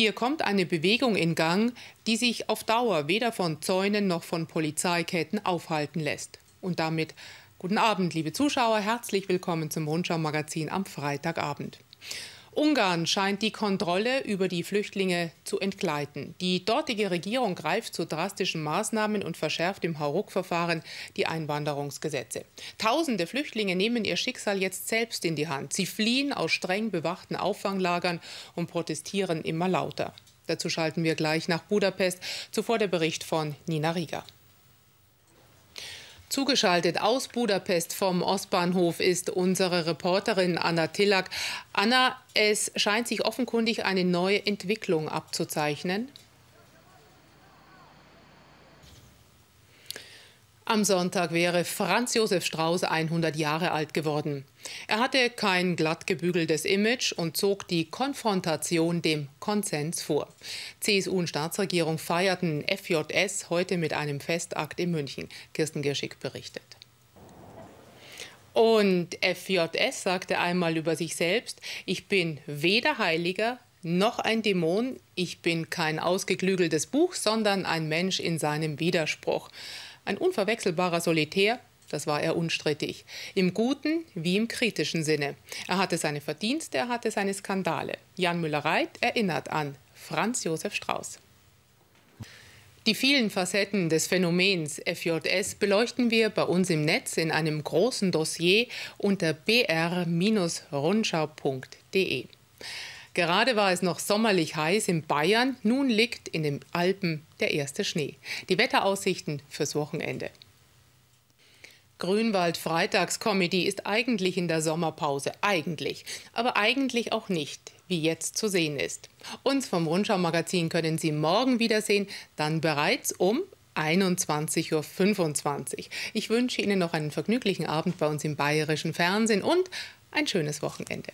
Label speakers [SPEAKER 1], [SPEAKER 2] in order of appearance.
[SPEAKER 1] Hier kommt eine Bewegung in Gang, die sich auf Dauer weder von Zäunen noch von Polizeiketten aufhalten lässt. Und damit guten Abend, liebe Zuschauer, herzlich willkommen zum Rundschau-Magazin am Freitagabend. Ungarn scheint die Kontrolle über die Flüchtlinge zu entgleiten. Die dortige Regierung greift zu drastischen Maßnahmen und verschärft im Hauruck-Verfahren die Einwanderungsgesetze. Tausende Flüchtlinge nehmen ihr Schicksal jetzt selbst in die Hand. Sie fliehen aus streng bewachten Auffanglagern und protestieren immer lauter. Dazu schalten wir gleich nach Budapest. Zuvor der Bericht von Nina Rieger. Zugeschaltet aus Budapest vom Ostbahnhof ist unsere Reporterin Anna Tillack. Anna, es scheint sich offenkundig eine neue Entwicklung abzuzeichnen. Am Sonntag wäre Franz Josef Strauß 100 Jahre alt geworden. Er hatte kein glatt gebügeltes Image und zog die Konfrontation dem Konsens vor. CSU und Staatsregierung feierten FJS heute mit einem Festakt in München. Kirsten Gerschick berichtet. Und FJS sagte einmal über sich selbst, ich bin weder Heiliger noch ein Dämon, ich bin kein ausgeklügeltes Buch, sondern ein Mensch in seinem Widerspruch. Ein unverwechselbarer Solitär, das war er unstrittig, im guten wie im kritischen Sinne. Er hatte seine Verdienste, er hatte seine Skandale. Jan Müller-Reit erinnert an Franz Josef Strauß. Die vielen Facetten des Phänomens FJS beleuchten wir bei uns im Netz in einem großen Dossier unter br-rundschau.de. Gerade war es noch sommerlich heiß in Bayern, nun liegt in den Alpen der erste Schnee. Die Wetteraussichten fürs Wochenende. Grünwald Freitagscomedy ist eigentlich in der Sommerpause, eigentlich, aber eigentlich auch nicht, wie jetzt zu sehen ist. Uns vom Rundschau-Magazin können Sie morgen wiedersehen, dann bereits um 21.25 Uhr. Ich wünsche Ihnen noch einen vergnüglichen Abend bei uns im bayerischen Fernsehen und ein schönes Wochenende.